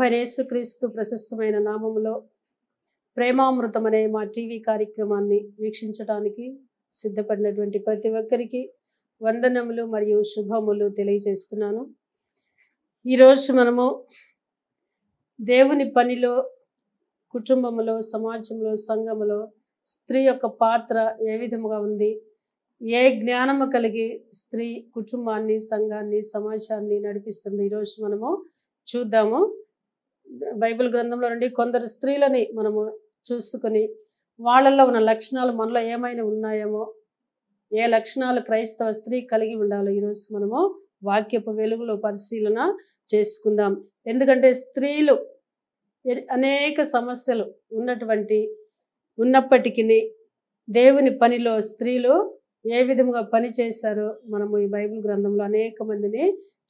క్రీస్తు ప్రశస్తమైన నామములో ప్రేమామృతం అనే మా టీవీ కార్యక్రమాన్ని వీక్షించడానికి సిద్ధపడినటువంటి ప్రతి ఒక్కరికి వందనములు మరియు శుభములు తెలియజేస్తున్నాను ఈరోజు మనము దేవుని పనిలో కుటుంబంలో సమాజంలో సంఘములో స్త్రీ యొక్క పాత్ర ఏ విధముగా ఉంది ఏ జ్ఞానము కలిగి స్త్రీ కుటుంబాన్ని సంఘాన్ని సమాజాన్ని నడిపిస్తుంది ఈరోజు మనము చూద్దాము బైబిల్ గ్రంథంలో నుండి కొందరు స్త్రీలని మనము చూసుకొని వాళ్ళల్లో ఉన్న లక్షణాలు మనలో ఏమైనా ఉన్నాయేమో ఏ లక్షణాలు క్రైస్తవ స్త్రీ కలిగి ఉండాలో ఈరోజు మనము వాక్యపు వెలుగులో పరిశీలన చేసుకుందాం ఎందుకంటే స్త్రీలు అనేక సమస్యలు ఉన్నటువంటి ఉన్నప్పటికీ దేవుని పనిలో స్త్రీలు ఏ విధముగా పని చేశారో మనము ఈ బైబిల్ గ్రంథంలో అనేక మందిని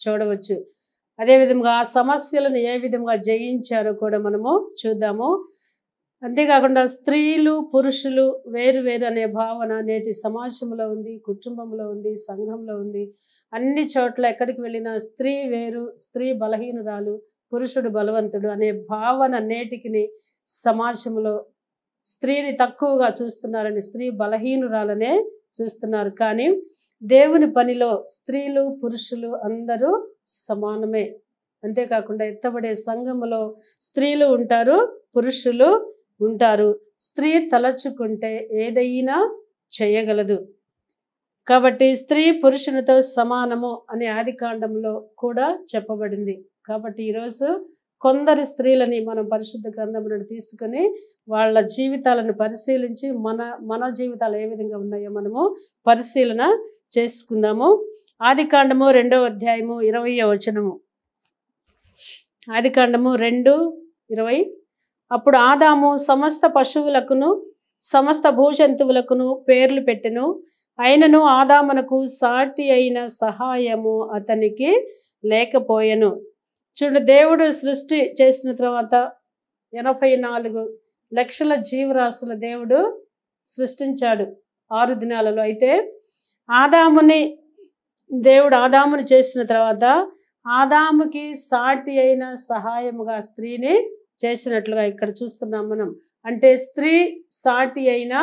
చూడవచ్చు అదేవిధంగా ఆ సమస్యలను ఏ విధంగా జయించారో కూడా మనము చూద్దాము అంతేకాకుండా స్త్రీలు పురుషులు వేరు వేరు అనే భావన నేటి సమాజంలో ఉంది కుటుంబంలో ఉంది సంఘంలో ఉంది అన్ని చోట్ల ఎక్కడికి వెళ్ళినా స్త్రీ వేరు స్త్రీ బలహీనురాలు పురుషుడు బలవంతుడు అనే భావన నేటికి సమాజంలో స్త్రీని తక్కువగా చూస్తున్నారని స్త్రీ బలహీనురాలనే చూస్తున్నారు కానీ దేవుని పనిలో స్త్రీలు పురుషులు అందరూ సమానమే అంతేకాకుండా ఎత్తబడే సంఘములో స్త్రీలు ఉంటారు పురుషులు ఉంటారు స్త్రీ తలచుకుంటే ఏదైనా చేయగలదు కాబట్టి స్త్రీ పురుషునితో సమానము అనే ఆది కూడా చెప్పబడింది కాబట్టి ఈరోజు కొందరు స్త్రీలని మనం పరిశుద్ధ గ్రంథం నుండి తీసుకుని వాళ్ళ జీవితాలను పరిశీలించి మన మన జీవితాలు ఏ విధంగా ఉన్నాయో మనము పరిశీలన చేసుకుందాము ఆది కాండము రెండవ అధ్యాయము ఇరవై వచనము ఆది కాండము రెండు ఇరవై అప్పుడు ఆదాము సమస్త పశువులకును సమస్త భూజంతువులకును పేర్లు పెట్టెను అయినను ఆదామునకు సాటి అయిన సహాయము అతనికి లేకపోయెను చూడు దేవుడు సృష్టి చేసిన తర్వాత ఎనభై నాలుగు లక్షల జీవరాశుల దేవుడు సృష్టించాడు ఆరు దినాలలో అయితే ఆదాముని దేవుడు ఆదామును చేసిన తర్వాత ఆదాముకి సాటి అయిన సహాయముగా స్త్రీని చేసినట్లుగా ఇక్కడ చూస్తున్నాం మనం అంటే స్త్రీ సాటి అయిన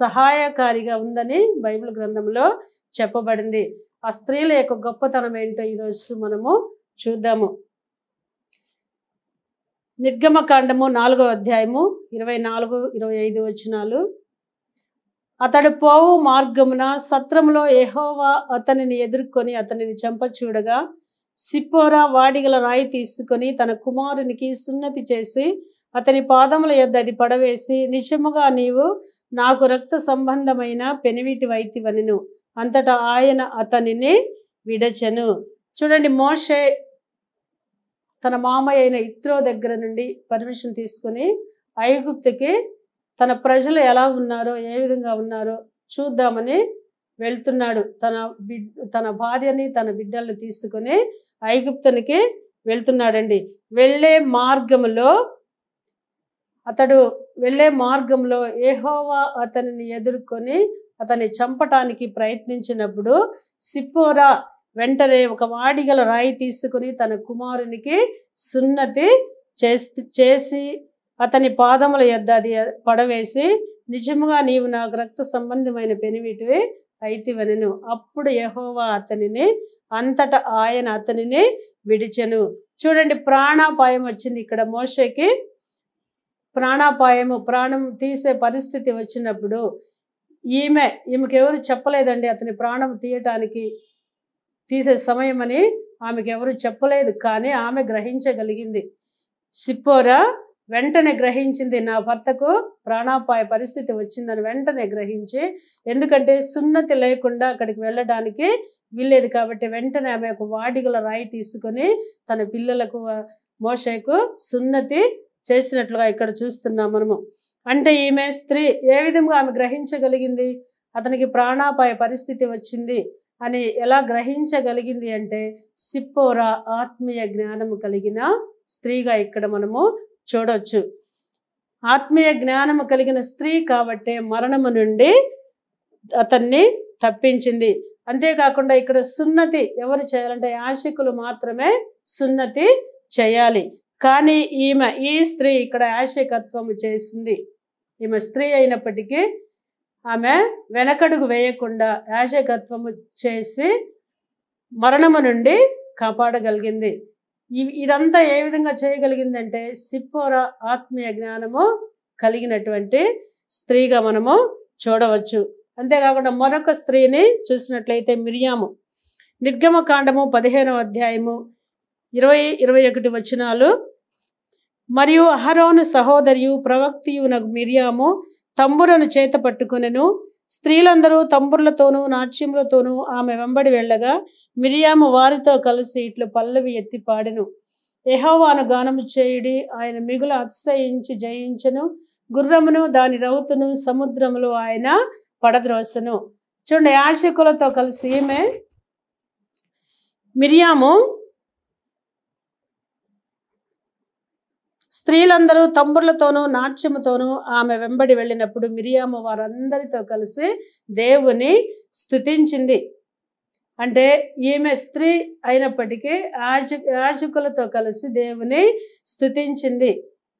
సహాయకారిగా ఉందని బైబిల్ గ్రంథంలో చెప్పబడింది ఆ స్త్రీల యొక్క గొప్పతనం ఏంటో ఈరోజు మనము చూద్దాము నిర్గమకాండము నాలుగో అధ్యాయము ఇరవై నాలుగు ఇరవై ఐదు వచనాలు అతడు పోవు మార్గమున సత్రంలో ఎహోవా అతనిని ఎదుర్కొని అతనిని చంపచూడగా సిప్పోరా వాడిగల రాయి తీసుకొని తన కుమారునికి సున్నతి చేసి అతని పాదముల యొద్ అది పడవేసి నిజముగా నీవు నాకు రక్త సంబంధమైన పెనివిటి వైతివనిను అంతటా ఆయన అతనిని విడచను చూడండి మోషే తన మామయ్య అయిన ఇత్రో దగ్గర నుండి పర్మిషన్ తీసుకుని ఐగుప్తుకి తన ప్రజలు ఎలా ఉన్నారో ఏ విధంగా ఉన్నారో చూద్దామని వెళ్తున్నాడు తన తన భార్యని తన బిడ్డల్ని తీసుకుని ఐగుప్తునికి వెళ్తున్నాడండి వెళ్ళే మార్గంలో అతడు వెళ్ళే మార్గంలో ఏహోవా అతనిని ఎదుర్కొని అతన్ని చంపటానికి ప్రయత్నించినప్పుడు సిప్పోరా వెంటనే ఒక వాడిగల రాయి తీసుకుని తన కుమారునికి సున్నతి చేసి చేసి అతని పాదముల యొద్ద అది పడవేసి నిజముగా నీవు నాకు రక్త సంబంధమైన పెనివిటివి అయితివనెను అప్పుడు యహోవా అతనిని అంతటా ఆయన అతనిని విడిచెను చూడండి ప్రాణాపాయం వచ్చింది ఇక్కడ మోషకి ప్రాణాపాయము ప్రాణం తీసే పరిస్థితి వచ్చినప్పుడు ఈమె ఈమెకి ఎవరు చెప్పలేదండి అతని ప్రాణం తీయటానికి తీసే సమయం అని ఆమెకు ఎవరు చెప్పలేదు కానీ ఆమె గ్రహించగలిగింది సిప్పోరా వెంటనే గ్రహించింది నా భర్తకు ప్రాణాపాయ పరిస్థితి వచ్చిందని వెంటనే గ్రహించి ఎందుకంటే సున్నతి లేకుండా అక్కడికి వెళ్ళడానికి వీల్లేదు కాబట్టి వెంటనే ఆమె ఒక వాడిగల రాయి తీసుకొని తన పిల్లలకు మోషకు సున్నతి చేసినట్లుగా ఇక్కడ చూస్తున్నాం మనము అంటే ఈమె స్త్రీ ఏ విధంగా ఆమె గ్రహించగలిగింది అతనికి ప్రాణాపాయ పరిస్థితి వచ్చింది అని ఎలా గ్రహించగలిగింది అంటే సిప్పోరా ఆత్మీయ జ్ఞానం కలిగిన స్త్రీగా ఇక్కడ మనము చూడవచ్చు ఆత్మీయ జ్ఞానము కలిగిన స్త్రీ కాబట్టే మరణము నుండి అతన్ని తప్పించింది అంతేకాకుండా ఇక్కడ సున్నతి ఎవరు చేయాలంటే యాషికులు మాత్రమే సున్నతి చేయాలి కానీ ఈమె ఈ స్త్రీ ఇక్కడ యాషికత్వము చేసింది ఈమె స్త్రీ అయినప్పటికీ ఆమె వెనకడుగు వేయకుండా యాశకత్వము చేసి మరణము నుండి కాపాడగలిగింది ఇదంతా ఏ విధంగా చేయగలిగిందంటే సిప్పోర ఆత్మీయ జ్ఞానము కలిగినటువంటి స్త్రీగా మనము చూడవచ్చు అంతేకాకుండా మరొక స్త్రీని చూసినట్లయితే మిరియాము కాండము పదిహేనవ అధ్యాయము ఇరవై ఇరవై ఒకటి వచనాలు మరియు అహరోను సహోదరియు ప్రవక్తియునకు మిరియాము తంబురను చేత పట్టుకునెను స్త్రీలందరూ తంబుర్లతోనూ నాట్యములతోనూ ఆమె వెంబడి వెళ్ళగా మిరియాము వారితో కలిసి ఇట్లు పల్లవి ఎత్తి పాడెను యహోవాను గానము చేయుడి ఆయన మిగులు అతిశయించి జయించను గుర్రమును దాని రౌతును సముద్రములు ఆయన పడద్రోసను చూడండి యాచకులతో కలిసి ఈమె మిరియాము స్త్రీలందరూ తమ్ముళ్లతోనూ నాట్యముతోనూ ఆమె వెంబడి వెళ్ళినప్పుడు మిరియాము వారందరితో కలిసి దేవుని స్థుతించింది అంటే ఈమె స్త్రీ అయినప్పటికీ యాజ యాజకులతో కలిసి దేవుని స్థుతించింది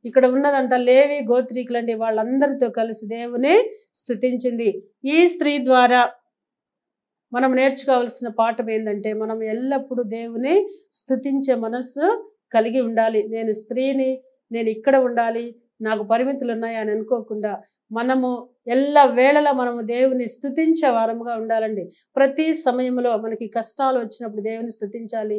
ఇక్కడ ఉన్నదంతా లేవి గోత్రీకులండి వాళ్ళందరితో కలిసి దేవుని స్థుతించింది ఈ స్త్రీ ద్వారా మనం నేర్చుకోవాల్సిన పాఠం ఏంటంటే మనం ఎల్లప్పుడూ దేవుని స్థుతించే మనస్సు కలిగి ఉండాలి నేను స్త్రీని నేను ఇక్కడ ఉండాలి నాకు పరిమితులు ఉన్నాయి అని అనుకోకుండా మనము ఎల్ల వేళలో మనము దేవుని స్థుతించే వారముగా ఉండాలండి ప్రతి సమయంలో మనకి కష్టాలు వచ్చినప్పుడు దేవుని స్థుతించాలి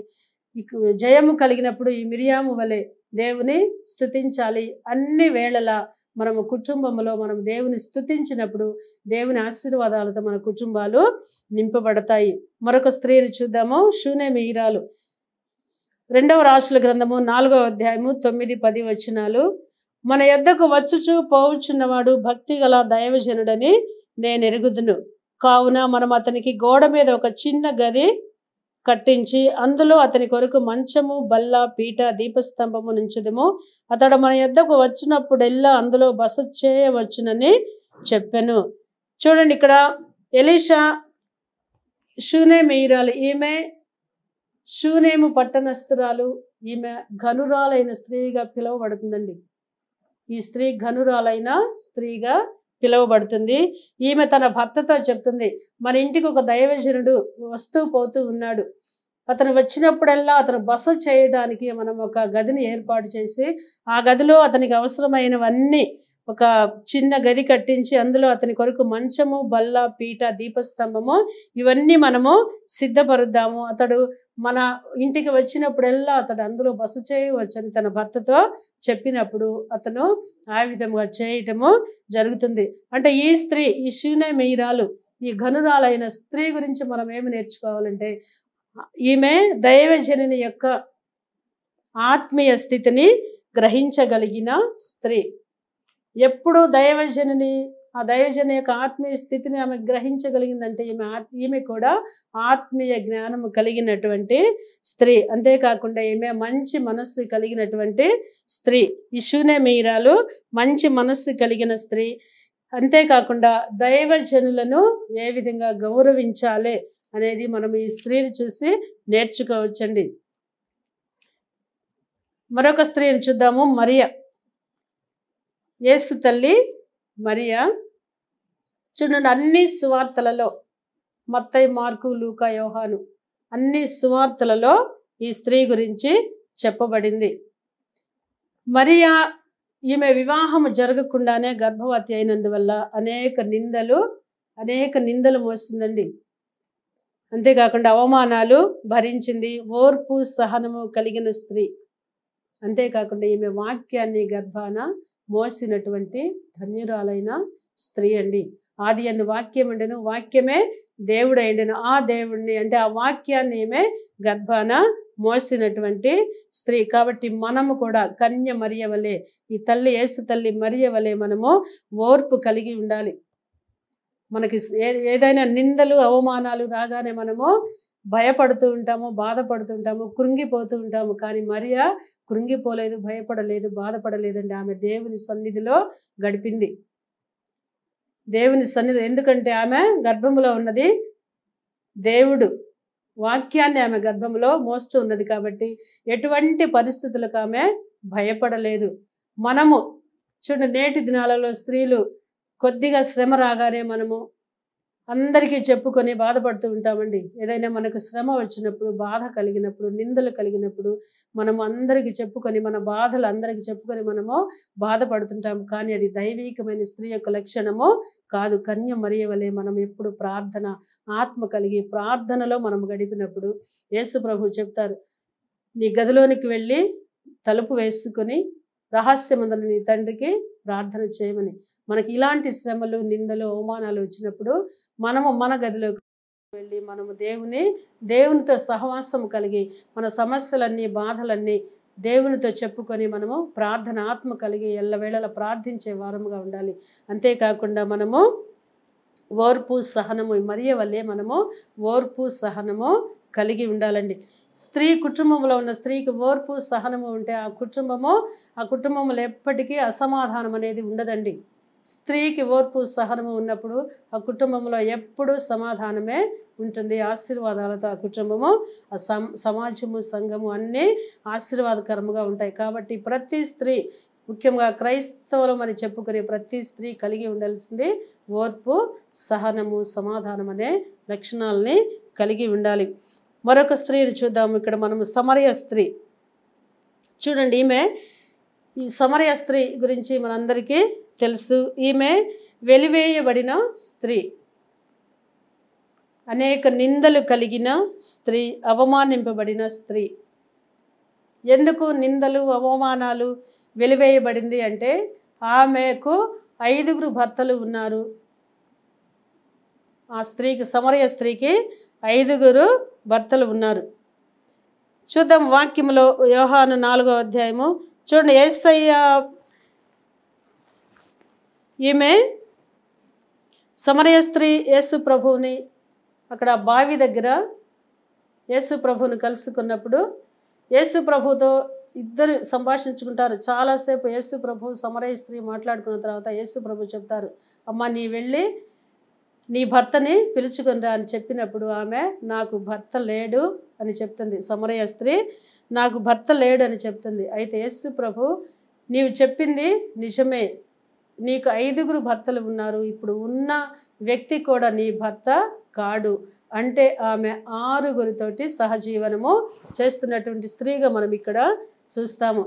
జయము కలిగినప్పుడు ఈ మిరియాము వలె దేవుని స్థుతించాలి అన్ని వేళలా మనము కుటుంబంలో మనం దేవుని స్థుతించినప్పుడు దేవుని ఆశీర్వాదాలతో మన కుటుంబాలు నింపబడతాయి మరొక స్త్రీని చూద్దాము శూనే మిహిరాలు రెండవ రాసుల గ్రంథము నాలుగవ అధ్యాయము తొమ్మిది పది వచనాలు మన ఎద్దకు వచ్చుచు పోవచ్చున్నవాడు భక్తి గల దైవజనుడని నేను ఎరుగుదును కావున మనం అతనికి గోడ మీద ఒక చిన్న గది కట్టించి అందులో అతని కొరకు మంచము బల్ల పీట దీపస్తంభము నుంచుదము అతడు మన యొద్దకు వచ్చినప్పుడెల్లా అందులో బస చేయవచ్చునని చెప్పాను చూడండి ఇక్కడ ఎలీషా షూనే మెయిరాలు ఈమె షూనేము పట్టణస్తురాలు ఈమె ఘనురాలైన స్త్రీగా పిలువబడుతుందండి ఈ స్త్రీ ఘనురాలైన స్త్రీగా పిలువబడుతుంది ఈమె తన భర్తతో చెప్తుంది మన ఇంటికి ఒక దైవజనుడు వస్తూ పోతూ ఉన్నాడు అతను వచ్చినప్పుడల్లా అతను బస చేయడానికి మనం ఒక గదిని ఏర్పాటు చేసి ఆ గదిలో అతనికి అవసరమైనవన్నీ ఒక చిన్న గది కట్టించి అందులో అతని కొరకు మంచము బల్ల పీట దీపస్తంభము ఇవన్నీ మనము సిద్ధపరుద్దాము అతడు మన ఇంటికి వచ్చినప్పుడల్లా అతడు అందులో బస చేయవచ్చని తన భర్తతో చెప్పినప్పుడు అతను ఆ విధముగా చేయటము జరుగుతుంది అంటే ఈ స్త్రీ ఈ శూనే మెయిరాలు ఈ ఘనురాలైన స్త్రీ గురించి మనం ఏమి నేర్చుకోవాలంటే ఈమె దైవజనుని యొక్క ఆత్మీయ స్థితిని గ్రహించగలిగిన స్త్రీ ఎప్పుడు దైవజనని ఆ దైవజన యొక్క ఆత్మీయ స్థితిని ఆమె గ్రహించగలిగిందంటే ఈమె ఈమె కూడా ఆత్మీయ జ్ఞానము కలిగినటువంటి స్త్రీ అంతేకాకుండా ఈమె మంచి మనస్సు కలిగినటువంటి స్త్రీ ఈ మీరాలు మంచి మనస్సు కలిగిన స్త్రీ అంతేకాకుండా దైవజనులను ఏ విధంగా గౌరవించాలి అనేది మనం ఈ స్త్రీని చూసి నేర్చుకోవచ్చండి మరొక స్త్రీని చూద్దాము మరియ ఏసు తల్లి మరియా చూడండి అన్ని సువార్తలలో మత్తయ్య మార్కు లూకా యోహాను అన్ని సువార్తలలో ఈ స్త్రీ గురించి చెప్పబడింది మరియా ఈమె వివాహము జరగకుండానే గర్భవతి అయినందువల్ల అనేక నిందలు అనేక నిందలు మోస్తుందండి అంతేకాకుండా అవమానాలు భరించింది ఓర్పు సహనము కలిగిన స్త్రీ అంతేకాకుండా ఈమె వాక్యాన్ని గర్భాన మోసినటువంటి ధన్యురాలైన స్త్రీ అండి ఆది అందు వాక్యం అండిను వాక్యమే దేవుడు ఆ దేవుడిని అంటే ఆ వాక్యాన్ని ఏమే గర్భాన మోసినటువంటి స్త్రీ కాబట్టి మనము కూడా కన్య మరియవలే ఈ తల్లి ఏసు తల్లి మరియవలే మనము ఓర్పు కలిగి ఉండాలి మనకి ఏదైనా నిందలు అవమానాలు రాగానే మనము భయపడుతూ ఉంటాము బాధపడుతుంటాము కృంగిపోతూ ఉంటాము కానీ మరియా కృంగిపోలేదు భయపడలేదు బాధపడలేదండి ఆమె దేవుని సన్నిధిలో గడిపింది దేవుని సన్నిధి ఎందుకంటే ఆమె గర్భంలో ఉన్నది దేవుడు వాక్యాన్ని ఆమె గర్భంలో మోస్తూ ఉన్నది కాబట్టి ఎటువంటి పరిస్థితులకు ఆమె భయపడలేదు మనము చూడండి నేటి దినాలలో స్త్రీలు కొద్దిగా శ్రమ రాగానే మనము అందరికీ చెప్పుకొని బాధపడుతూ ఉంటామండి ఏదైనా మనకు శ్రమ వచ్చినప్పుడు బాధ కలిగినప్పుడు నిందలు కలిగినప్పుడు మనము అందరికీ చెప్పుకొని మన బాధలు అందరికీ చెప్పుకొని మనము బాధపడుతుంటాము కానీ అది దైవీకమైన స్త్రీ యొక్క లక్షణము కాదు కన్య మరియవలే మనం ఎప్పుడు ప్రార్థన ఆత్మ కలిగి ప్రార్థనలో మనం గడిపినప్పుడు యేసు ప్రభు చెప్తారు నీ గదిలోనికి వెళ్ళి తలుపు వేసుకొని రహస్యమందున నీ తండ్రికి ప్రార్థన చేయమని మనకి ఇలాంటి శ్రమలు నిందలు అవమానాలు వచ్చినప్పుడు మనము మన గదిలోకి వెళ్ళి మనము దేవుని దేవునితో సహవాసం కలిగి మన సమస్యలన్నీ బాధలన్నీ దేవునితో చెప్పుకొని మనము ప్రార్థన ఆత్మ కలిగి ఎల్లవేళలా ప్రార్థించే వారముగా ఉండాలి అంతేకాకుండా మనము ఓర్పు సహనము మరియ వల్లే మనము ఓర్పు సహనము కలిగి ఉండాలండి స్త్రీ కుటుంబంలో ఉన్న స్త్రీకి ఓర్పు సహనము ఉంటే ఆ కుటుంబము ఆ కుటుంబంలో ఎప్పటికీ అసమాధానం అనేది ఉండదండి స్త్రీకి ఓర్పు సహనము ఉన్నప్పుడు ఆ కుటుంబంలో ఎప్పుడూ సమాధానమే ఉంటుంది ఆశీర్వాదాలతో ఆ కుటుంబము ఆ సమాజము సంఘము అన్నీ ఆశీర్వాదకరముగా ఉంటాయి కాబట్టి ప్రతి స్త్రీ ముఖ్యంగా క్రైస్తవులం అని చెప్పుకునే ప్రతి స్త్రీ కలిగి ఉండాల్సింది ఓర్పు సహనము సమాధానం అనే లక్షణాలని కలిగి ఉండాలి మరొక స్త్రీని చూద్దాము ఇక్కడ మనము సమరయ స్త్రీ చూడండి ఈమె ఈ సమరయ స్త్రీ గురించి మనందరికీ తెలుసు ఈమె వెలివేయబడిన స్త్రీ అనేక నిందలు కలిగిన స్త్రీ అవమానింపబడిన స్త్రీ ఎందుకు నిందలు అవమానాలు వెలివేయబడింది అంటే ఆమెకు ఐదుగురు భర్తలు ఉన్నారు ఆ స్త్రీకి సమరయ స్త్రీకి ఐదుగురు భర్తలు ఉన్నారు చూద్దాం వాక్యంలో వ్యవహాను నాలుగో అధ్యాయము చూడండి ఏసయ్య ఈమె సమరయ స్త్రీ యేసు ప్రభువుని అక్కడ బావి దగ్గర యేసు ప్రభువుని కలుసుకున్నప్పుడు యేసు ప్రభుతో ఇద్దరు సంభాషించుకుంటారు చాలాసేపు యేసు ప్రభు సమరయ స్త్రీ మాట్లాడుకున్న తర్వాత యేసు ప్రభు చెప్తారు అమ్మ నీ వెళ్ళి నీ భర్తని పిలుచుకుని అని చెప్పినప్పుడు ఆమె నాకు భర్త లేడు అని చెప్తుంది సమరయ స్త్రీ నాకు భర్త లేడు అని చెప్తుంది అయితే యేసు ప్రభు నీవు చెప్పింది నిజమే నీకు ఐదుగురు భర్తలు ఉన్నారు ఇప్పుడు ఉన్న వ్యక్తి కూడా నీ భర్త కాడు అంటే ఆమె ఆరుగురితోటి సహజీవనము చేస్తున్నటువంటి స్త్రీగా మనం ఇక్కడ చూస్తాము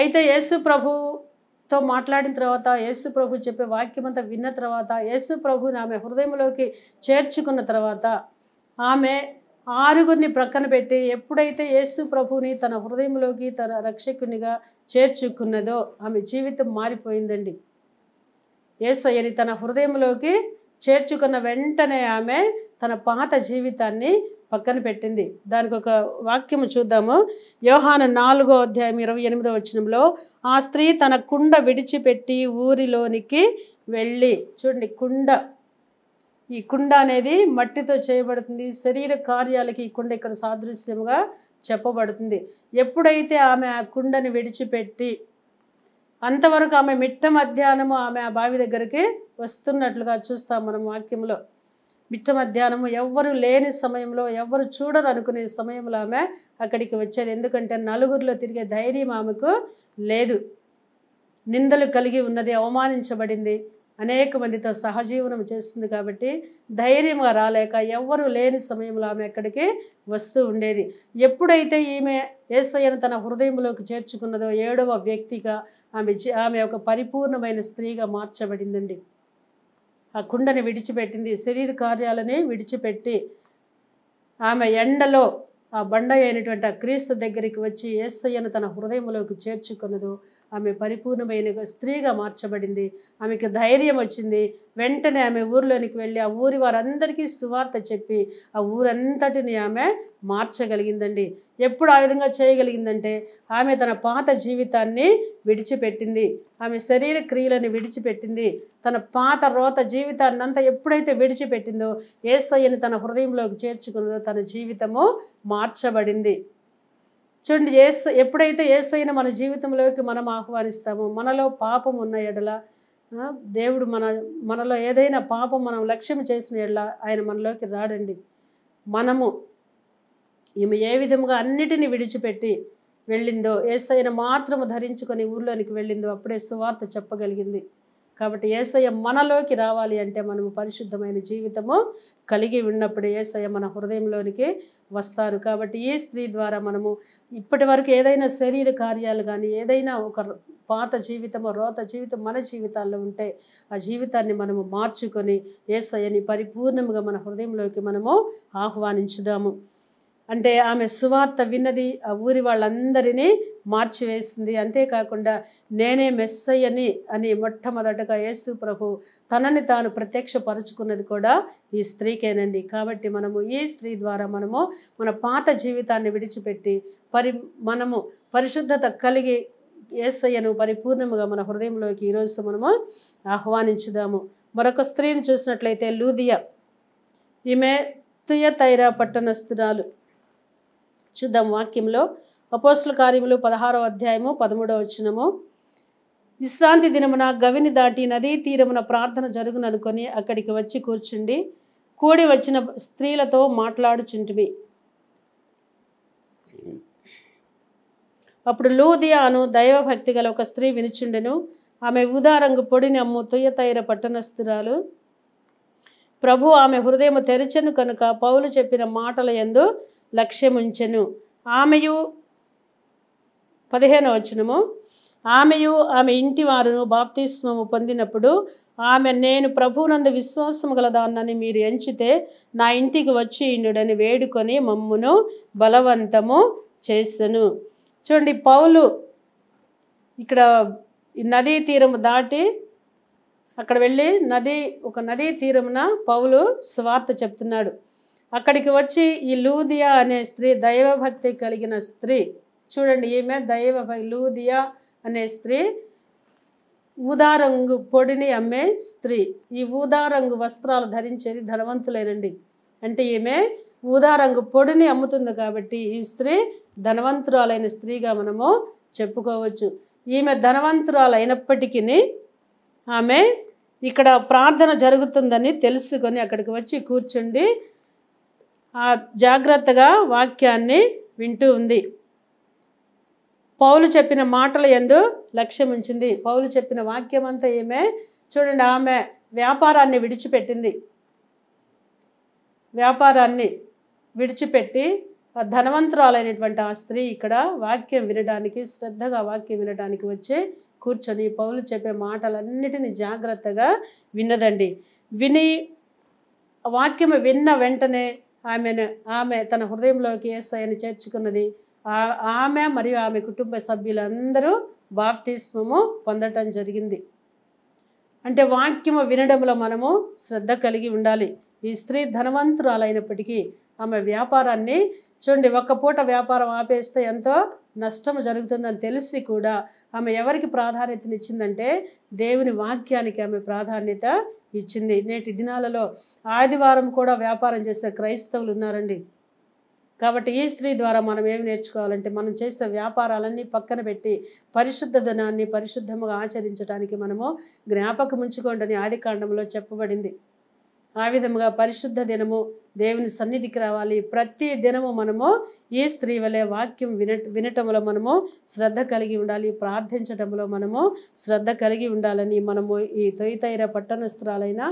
అయితే యేసు ప్రభుతో మాట్లాడిన తర్వాత యేసు ప్రభు చెప్పే వాక్యం అంతా విన్న తర్వాత యేసు ప్రభుని ఆమె హృదయంలోకి చేర్చుకున్న తర్వాత ఆమె ఆరుగురిని ప్రక్కన పెట్టి ఎప్పుడైతే యేసు ప్రభుని తన హృదయంలోకి తన రక్షకునిగా చేర్చుకున్నదో ఆమె జీవితం మారిపోయిందండి ఏసయ్యని తన హృదయంలోకి చేర్చుకున్న వెంటనే ఆమె తన పాత జీవితాన్ని పక్కన పెట్టింది దానికి ఒక వాక్యము చూద్దాము యోహాను నాలుగో అధ్యాయం ఇరవై ఎనిమిదో వచ్చినంలో ఆ స్త్రీ తన కుండ విడిచిపెట్టి ఊరిలోనికి వెళ్ళి చూడండి కుండ ఈ కుండ అనేది మట్టితో చేయబడుతుంది శరీర కార్యాలకి ఈ కుండ ఇక్కడ సాదృశ్యముగా చెప్పబడుతుంది ఎప్పుడైతే ఆమె ఆ కుండని విడిచిపెట్టి అంతవరకు ఆమె మిట్ట మధ్యాహ్నము ఆమె ఆ బావి దగ్గరికి వస్తున్నట్లుగా చూస్తాం మనం వాక్యంలో మిట్ట మధ్యాహ్నము ఎవ్వరు లేని సమయంలో ఎవ్వరు చూడరు అనుకునే సమయంలో ఆమె అక్కడికి వచ్చేది ఎందుకంటే నలుగురిలో తిరిగే ధైర్యం ఆమెకు లేదు నిందలు కలిగి ఉన్నది అవమానించబడింది అనేక మందితో సహజీవనం చేస్తుంది కాబట్టి ధైర్యంగా రాలేక ఎవ్వరూ లేని సమయంలో ఆమె అక్కడికి వస్తూ ఉండేది ఎప్పుడైతే ఈమె ఏసయ్యను తన హృదయంలోకి చేర్చుకున్నదో ఏడవ వ్యక్తిగా ఆమె ఆమె ఒక పరిపూర్ణమైన స్త్రీగా మార్చబడిందండి ఆ కుండని విడిచిపెట్టింది శరీర కార్యాలని విడిచిపెట్టి ఆమె ఎండలో ఆ బండ అయినటువంటి ఆ క్రీస్తు దగ్గరికి వచ్చి ఏసయ్యను తన హృదయంలోకి చేర్చుకున్నదో ఆమె పరిపూర్ణమైన స్త్రీగా మార్చబడింది ఆమెకు ధైర్యం వచ్చింది వెంటనే ఆమె ఊరిలోనికి వెళ్ళి ఆ ఊరి వారందరికీ సువార్త చెప్పి ఆ ఊరంతటిని ఆమె మార్చగలిగిందండి ఎప్పుడు ఆ విధంగా చేయగలిగిందంటే ఆమె తన పాత జీవితాన్ని విడిచిపెట్టింది ఆమె శరీర క్రియలను విడిచిపెట్టింది తన పాత రోత జీవితాన్ని అంతా ఎప్పుడైతే విడిచిపెట్టిందో ఏసయ్యని తన హృదయంలోకి చేర్చుకున్నదో తన జీవితము మార్చబడింది చూడండి ఏసు ఎప్పుడైతే ఏసైన మన జీవితంలోకి మనం ఆహ్వానిస్తామో మనలో పాపం ఉన్న ఎడల దేవుడు మన మనలో ఏదైనా పాపం మనం లక్ష్యం చేసిన ఎడల ఆయన మనలోకి రాడండి మనము ఈమె ఏ విధముగా అన్నిటిని విడిచిపెట్టి వెళ్ళిందో ఏసైన మాత్రము ధరించుకొని ఊర్లోనికి వెళ్ళిందో అప్పుడే సువార్త చెప్పగలిగింది కాబట్టి ఏసయ్య మనలోకి రావాలి అంటే మనము పరిశుద్ధమైన జీవితము కలిగి ఉన్నప్పుడు ఏసయ్య మన హృదయంలోనికి వస్తారు కాబట్టి ఈ స్త్రీ ద్వారా మనము ఇప్పటి ఏదైనా శరీర కార్యాలు కానీ ఏదైనా ఒక పాత జీవితము రోత జీవితం మన జీవితాల్లో ఉంటే ఆ జీవితాన్ని మనము మార్చుకొని ఏసయ్యని పరిపూర్ణంగా మన హృదయంలోకి మనము ఆహ్వానించుదాము అంటే ఆమె సువార్త విన్నది ఆ ఊరి వాళ్ళందరినీ మార్చివేసింది అంతేకాకుండా నేనే మెస్సయ్యని అని మొట్టమొదటగా యేసు ప్రభు తనని తాను ప్రత్యక్షపరుచుకున్నది కూడా ఈ స్త్రీకేనండి కాబట్టి మనము ఈ స్త్రీ ద్వారా మనము మన పాత జీవితాన్ని విడిచిపెట్టి పరి మనము పరిశుద్ధత కలిగి ఏసయ్యను పరిపూర్ణముగా మన హృదయంలోకి ఈరోజు మనము ఆహ్వానించుదాము మరొక స్త్రీని చూసినట్లయితే లూదియా ఈమె తుయతైరా పట్టణస్తురాలు చూద్దాం వాక్యంలో అపోస్ల కార్యములు పదహారో అధ్యాయము పదమూడవ వచ్చినము విశ్రాంతి దినమున గవిని దాటి నదీ తీరమున ప్రార్థన జరుగుననుకొని అక్కడికి వచ్చి కూర్చుండి కూడి వచ్చిన స్త్రీలతో మాట్లాడుచుంటివి అప్పుడు లూదియాను అను దైవభక్తి గల ఒక స్త్రీ వినిచుండెను ఆమె ఉదారంగు పొడిని అమ్ము తుయ్యతైర పట్టణస్థురాలు ప్రభు ఆమె హృదయం తెరిచెను కనుక పౌలు చెప్పిన మాటల ఎందు లక్ష్యముంచెను ఆమెయు పదిహేను వచనము ఆమెయు ఆమె ఇంటి వారును బాప్తిస్మము పొందినప్పుడు ఆమె నేను ప్రభువునందు విశ్వాసము గలదాన్నని మీరు ఎంచితే నా ఇంటికి వచ్చి ఇండుడని వేడుకొని మమ్మును బలవంతము చేసెను చూడండి పౌలు ఇక్కడ నదీ తీరము దాటి అక్కడ వెళ్ళి నది ఒక నదీ తీరమున పౌలు స్వార్థ చెప్తున్నాడు అక్కడికి వచ్చి ఈ లూదియా అనే స్త్రీ దైవభక్తి కలిగిన స్త్రీ చూడండి ఈమె దైవ లూదియా అనే స్త్రీ ఊదారంగు పొడిని అమ్మే స్త్రీ ఈ ఊదారంగు వస్త్రాలు ధరించేది ధనవంతులేనండి అంటే ఈమె ఊదారంగు పొడిని అమ్ముతుంది కాబట్టి ఈ స్త్రీ ధనవంతురాలైన స్త్రీగా మనము చెప్పుకోవచ్చు ఈమె ధనవంతురాలు ఆమె ఇక్కడ ప్రార్థన జరుగుతుందని తెలుసుకొని అక్కడికి వచ్చి కూర్చుండి జాగ్రత్తగా వాక్యాన్ని వింటూ ఉంది పౌలు చెప్పిన మాటల ఎందు లక్ష్యం ఉంచింది పౌలు చెప్పిన వాక్యం అంతా ఏమే చూడండి ఆమె వ్యాపారాన్ని విడిచిపెట్టింది వ్యాపారాన్ని విడిచిపెట్టి ధనవంతురాలైనటువంటి ఆ స్త్రీ ఇక్కడ వాక్యం వినడానికి శ్రద్ధగా వాక్యం వినడానికి వచ్చి కూర్చొని పౌలు చెప్పే మాటలన్నిటినీ జాగ్రత్తగా విన్నదండి విని వాక్యం విన్న వెంటనే ఆమెను ఆమె తన హృదయంలోకి ఏసైని చేర్చుకున్నది ఆమె మరియు ఆమె కుటుంబ సభ్యులందరూ బాప్తిస్మము పొందటం జరిగింది అంటే వాక్యము వినడంలో మనము శ్రద్ధ కలిగి ఉండాలి ఈ స్త్రీ ధనవంతురాలైనప్పటికీ ఆమె వ్యాపారాన్ని చూడండి ఒక్క పూట వ్యాపారం ఆపేస్తే ఎంతో నష్టం జరుగుతుందని తెలిసి కూడా ఆమె ఎవరికి ప్రాధాన్యతనిచ్చిందంటే దేవుని వాక్యానికి ఆమె ప్రాధాన్యత ఇచ్చింది నేటి దినాలలో ఆదివారం కూడా వ్యాపారం చేసే క్రైస్తవులు ఉన్నారండి కాబట్టి ఈ స్త్రీ ద్వారా మనం ఏమి నేర్చుకోవాలంటే మనం చేసే వ్యాపారాలన్నీ పక్కన పెట్టి పరిశుద్ధ ధనాన్ని పరిశుద్ధంగా ఆచరించడానికి మనము జ్ఞాపకం ఉంచుకోండి అని ఆది కాండంలో చెప్పబడింది ఆ విధముగా పరిశుద్ధ దినము దేవుని సన్నిధికి రావాలి ప్రతి దినము మనము ఈ స్త్రీ వలె వాక్యం విన వినటంలో మనము శ్రద్ధ కలిగి ఉండాలి ప్రార్థించటంలో మనము శ్రద్ధ కలిగి ఉండాలని మనము ఈ తొయితైర పట్టణస్థురాలైన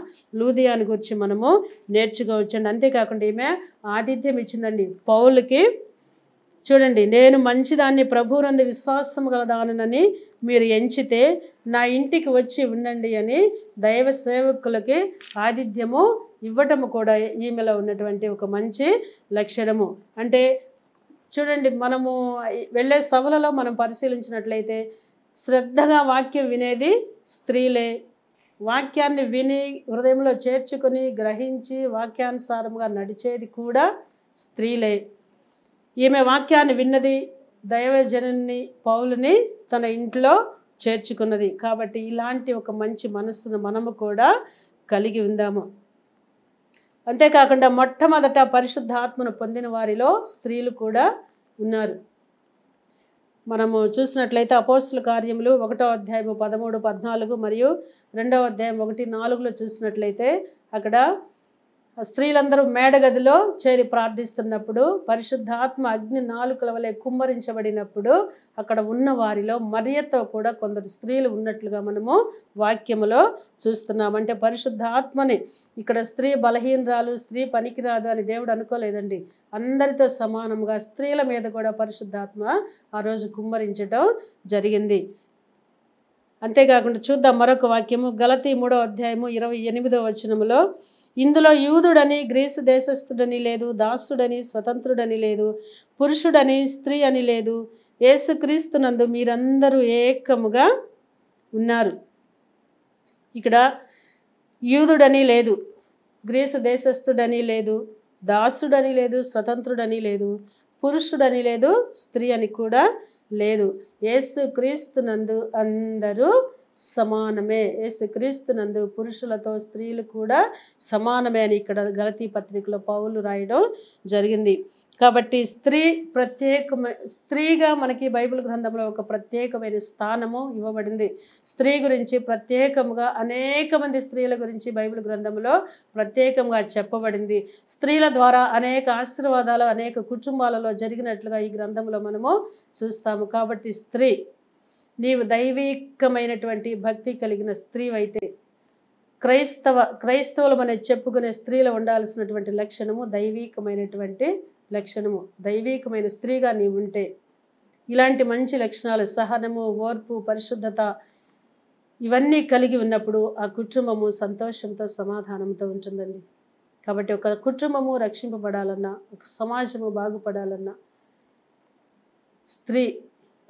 లూదియాని గురించి మనము నేర్చుకోవచ్చండి అంతేకాకుండా ఈమె ఆతిథ్యం ఇచ్చిందండి పౌలకి చూడండి నేను మంచిదాన్ని ప్రభువునందు విశ్వాసం గలదానని మీరు ఎంచితే నా ఇంటికి వచ్చి ఉండండి అని దైవ సేవకులకి ఆతిథ్యము ఇవ్వటము కూడా ఈమెలో ఉన్నటువంటి ఒక మంచి లక్షణము అంటే చూడండి మనము వెళ్ళే సభలలో మనం పరిశీలించినట్లయితే శ్రద్ధగా వాక్యం వినేది స్త్రీలే వాక్యాన్ని విని హృదయంలో చేర్చుకొని గ్రహించి వాక్యానుసారంగా నడిచేది కూడా స్త్రీలే ఈమె వాక్యాన్ని విన్నది దైవజనుని పౌలుని తన ఇంట్లో చేర్చుకున్నది కాబట్టి ఇలాంటి ఒక మంచి మనస్సును మనము కూడా కలిగి ఉందాము అంతేకాకుండా మొట్టమొదట పరిశుద్ధ ఆత్మను పొందిన వారిలో స్త్రీలు కూడా ఉన్నారు మనము చూసినట్లయితే అపోస్తుల కార్యములు ఒకటో అధ్యాయము పదమూడు పద్నాలుగు మరియు రెండవ అధ్యాయం ఒకటి నాలుగులో చూసినట్లయితే అక్కడ స్త్రీలందరూ మేడగదిలో చేరి ప్రార్థిస్తున్నప్పుడు పరిశుద్ధ ఆత్మ అగ్ని నాలుకల వలె కుమ్మరించబడినప్పుడు అక్కడ ఉన్న వారిలో మర్యతో కూడా కొందరు స్త్రీలు ఉన్నట్లుగా మనము వాక్యములో చూస్తున్నాం అంటే పరిశుద్ధ ఆత్మని ఇక్కడ స్త్రీ బలహీనరాలు స్త్రీ పనికిరాదు అని దేవుడు అనుకోలేదండి అందరితో సమానంగా స్త్రీల మీద కూడా పరిశుద్ధాత్మ ఆ రోజు కుమ్మరించడం జరిగింది అంతేకాకుండా చూద్దాం మరొక వాక్యము గలతీ మూడో అధ్యాయము ఇరవై ఎనిమిదో వచనములో ఇందులో యూదుడని గ్రీసు దేశస్థుడని లేదు దాసుడని స్వతంత్రుడని లేదు పురుషుడని స్త్రీ అని లేదు యేసుక్రీస్తునందు మీరందరూ ఏకముగా ఉన్నారు ఇక్కడ యూదుడని లేదు గ్రీసు దేశస్థుడని లేదు దాసుడని లేదు స్వతంత్రుడని లేదు పురుషుడని లేదు స్త్రీ అని కూడా లేదు యేసు క్రీస్తునందు అందరూ సమానమే నందు పురుషులతో స్త్రీలు కూడా సమానమే అని ఇక్కడ గలతీ పత్రికలో పౌలు రాయడం జరిగింది కాబట్టి స్త్రీ ప్రత్యేకమైన స్త్రీగా మనకి బైబిల్ గ్రంథంలో ఒక ప్రత్యేకమైన స్థానము ఇవ్వబడింది స్త్రీ గురించి ప్రత్యేకంగా అనేక మంది స్త్రీల గురించి బైబిల్ గ్రంథంలో ప్రత్యేకంగా చెప్పబడింది స్త్రీల ద్వారా అనేక ఆశీర్వాదాలు అనేక కుటుంబాలలో జరిగినట్లుగా ఈ గ్రంథంలో మనము చూస్తాము కాబట్టి స్త్రీ నీవు దైవీకమైనటువంటి భక్తి కలిగిన స్త్రీ అయితే క్రైస్తవ అనేది చెప్పుకునే స్త్రీలు ఉండాల్సినటువంటి లక్షణము దైవీకమైనటువంటి లక్షణము దైవీకమైన స్త్రీగా నీవు ఉంటే ఇలాంటి మంచి లక్షణాలు సహనము ఓర్పు పరిశుద్ధత ఇవన్నీ కలిగి ఉన్నప్పుడు ఆ కుటుంబము సంతోషంతో సమాధానంతో ఉంటుందండి కాబట్టి ఒక కుటుంబము రక్షింపబడాలన్నా ఒక సమాజము బాగుపడాలన్నా స్త్రీ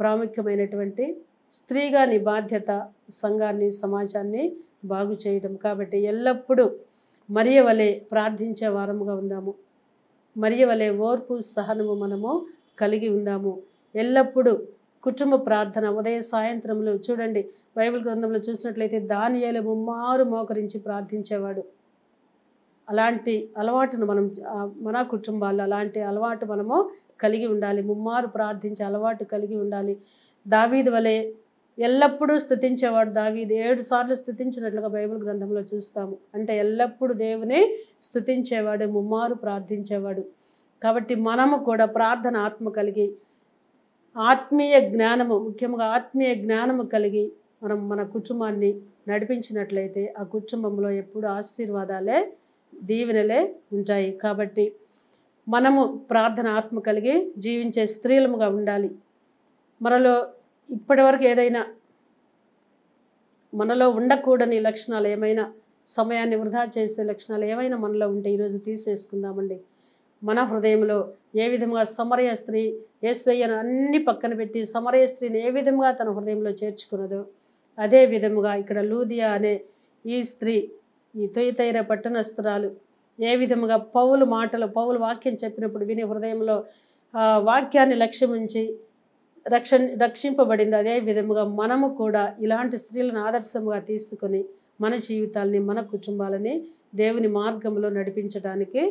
ప్రాముఖ్యమైనటువంటి స్త్రీగాని బాధ్యత సంఘాన్ని సమాజాన్ని బాగు చేయడం కాబట్టి ఎల్లప్పుడూ మరియవలే ప్రార్థించే వారముగా ఉందాము మరియవలే ఓర్పు సహనము మనము కలిగి ఉందాము ఎల్లప్పుడూ కుటుంబ ప్రార్థన ఉదయ సాయంత్రంలో చూడండి బైబిల్ గ్రంథంలో చూసినట్లయితే దానియాలు ముమ్మారు మోకరించి ప్రార్థించేవాడు అలాంటి అలవాటును మనం మన కుటుంబాల్లో అలాంటి అలవాటు మనము కలిగి ఉండాలి ముమ్మారు ప్రార్థించే అలవాటు కలిగి ఉండాలి దావీదు వలె ఎల్లప్పుడూ స్థుతించేవాడు దావీది ఏడు సార్లు స్థుతించినట్లుగా బైబిల్ గ్రంథంలో చూస్తాము అంటే ఎల్లప్పుడూ దేవునే స్థుతించేవాడు ముమ్మారు ప్రార్థించేవాడు కాబట్టి మనము కూడా ప్రార్థన ఆత్మ కలిగి ఆత్మీయ జ్ఞానము ముఖ్యంగా ఆత్మీయ జ్ఞానము కలిగి మనం మన కుటుంబాన్ని నడిపించినట్లయితే ఆ కుటుంబంలో ఎప్పుడు ఆశీర్వాదాలే దీవెనలే ఉంటాయి కాబట్టి మనము ప్రార్థన ఆత్మ కలిగి జీవించే స్త్రీలముగా ఉండాలి మనలో ఇప్పటివరకు ఏదైనా మనలో ఉండకూడని లక్షణాలు ఏమైనా సమయాన్ని వృధా చేసే లక్షణాలు ఏమైనా మనలో ఉంటే ఈరోజు తీసేసుకుందామండి మన హృదయంలో ఏ విధంగా సమరయ స్త్రీ స్త్రీయను అన్ని పక్కన పెట్టి సమరయ స్త్రీని ఏ విధంగా తన హృదయంలో చేర్చుకున్నదో అదే విధముగా ఇక్కడ లూదియా అనే ఈ స్త్రీ ఈ తొయితైర పట్టణస్త్రాలు ఏ విధముగా పౌలు మాటలు పౌలు వాక్యం చెప్పినప్పుడు విని హృదయంలో వాక్యాన్ని లక్ష్యముంచి రక్ష రక్షింపబడింది అదే విధముగా మనము కూడా ఇలాంటి స్త్రీలను ఆదర్శంగా తీసుకుని మన జీవితాలని మన కుటుంబాలని దేవుని మార్గంలో నడిపించడానికి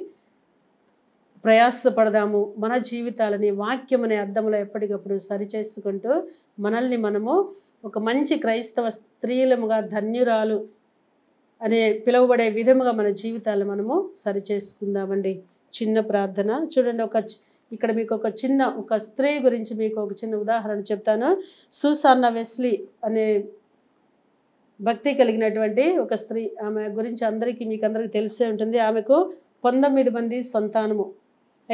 ప్రయాసపడదాము మన జీవితాలని వాక్యం అనే అర్థంలో ఎప్పటికప్పుడు సరిచేసుకుంటూ మనల్ని మనము ఒక మంచి క్రైస్తవ స్త్రీలముగా ధన్యురాలు అనే పిలువబడే విధముగా మన జీవితాలను మనము సరిచేసుకుందామండి చిన్న ప్రార్థన చూడండి ఒక ఇక్కడ మీకు ఒక చిన్న ఒక స్త్రీ గురించి మీకు ఒక చిన్న ఉదాహరణ చెప్తాను సుసాన్న వెస్లీ అనే భక్తి కలిగినటువంటి ఒక స్త్రీ ఆమె గురించి అందరికీ మీకు అందరికీ తెలిసే ఉంటుంది ఆమెకు పంతొమ్మిది మంది సంతానము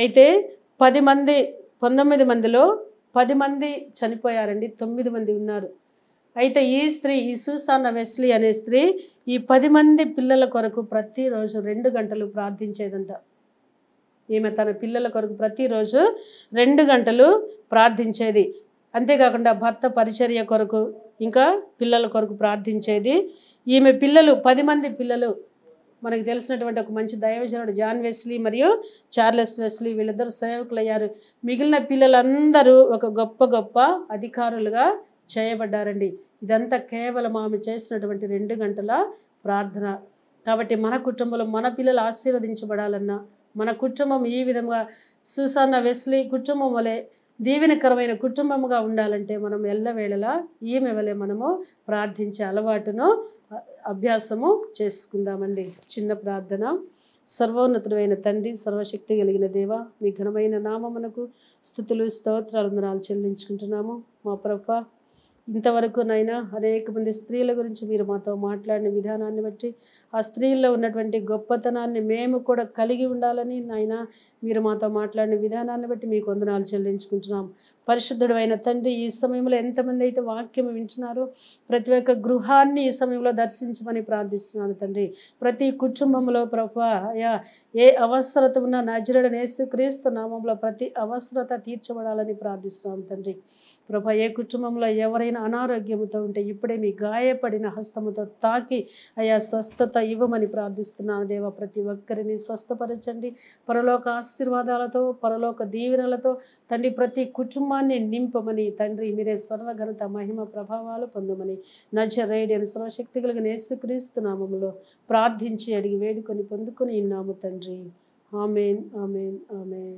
అయితే పది మంది పంతొమ్మిది మందిలో పది మంది చనిపోయారండి తొమ్మిది మంది ఉన్నారు అయితే ఈ స్త్రీ ఈ సుసాన్న వెస్లీ అనే స్త్రీ ఈ పది మంది పిల్లల కొరకు ప్రతిరోజు రెండు గంటలు ప్రార్థించేదంట ఈమె తన పిల్లల కొరకు ప్రతిరోజు రెండు గంటలు ప్రార్థించేది అంతేకాకుండా భర్త పరిచర్య కొరకు ఇంకా పిల్లల కొరకు ప్రార్థించేది ఈమె పిల్లలు పది మంది పిల్లలు మనకు తెలిసినటువంటి ఒక మంచి దైవజనుడు జాన్ వెస్లీ మరియు చార్లెస్ వెస్లీ వీళ్ళిద్దరు సేవకులు అయ్యారు మిగిలిన పిల్లలందరూ ఒక గొప్ప గొప్ప అధికారులుగా చేయబడ్డారండి ఇదంతా కేవలం ఆమె చేసినటువంటి రెండు గంటల ప్రార్థన కాబట్టి మన కుటుంబంలో మన పిల్లలు ఆశీర్వదించబడాలన్నా మన కుటుంబం ఈ విధంగా సుసాన్న వెస్లీ కుటుంబం వలె దీవెనకరమైన కుటుంబంగా ఉండాలంటే మనం ఎల్లవేళలా ఈమె వలె మనము ప్రార్థించే అలవాటును అభ్యాసము చేసుకుందామండి చిన్న ప్రార్థన సర్వోన్నతుడైన తండ్రి సర్వశక్తి కలిగిన దేవ మీ ఘనమైన నామమునకు స్థుతులు స్తోత్రాలు చెల్లించుకుంటున్నాము మా ప్రభా ఇంతవరకు నైనా అనేక మంది స్త్రీల గురించి మీరు మాతో మాట్లాడిన విధానాన్ని బట్టి ఆ స్త్రీల్లో ఉన్నటువంటి గొప్పతనాన్ని మేము కూడా కలిగి ఉండాలని నాయన మీరు మాతో మాట్లాడిన విధానాన్ని బట్టి మీకు వందనాలు చెల్లించుకుంటున్నాం పరిశుద్ధుడు అయిన తండ్రి ఈ సమయంలో ఎంతమంది అయితే వాక్యం వింటున్నారో ప్రతి ఒక్క గృహాన్ని ఈ సమయంలో దర్శించమని ప్రార్థిస్తున్నాను తండ్రి ప్రతి కుటుంబంలో ప్రభాయా ఏ అవసరత ఉన్నా నేస్తూ క్రీస్తు నామంలో ప్రతి అవసరత తీర్చబడాలని ప్రార్థిస్తున్నాం తండ్రి ప్రభా ఏ కుటుంబంలో ఎవరైనా అనారోగ్యముతో ఉంటే ఇప్పుడే మీ గాయపడిన హస్తముతో తాకి అయా స్వస్థత ఇవ్వమని ప్రార్థిస్తున్నాను దేవ ప్రతి ఒక్కరిని స్వస్థపరచండి పరలోక ఆశీర్వాదాలతో పరలోక దీవెనలతో తండ్రి ప్రతి కుటుంబాన్ని నింపమని తండ్రి మీరే సర్వఘనత మహిమ ప్రభావాలు పొందమని నచ్చ రేడియన్ సర్వశక్తి కలిగిన యేసుక్రీస్తు నామములో ప్రార్థించి అడిగి వేడుకొని పొందుకొని ఇన్నాము తండ్రి ఆమెన్ ఆమెన్ ఆమెన్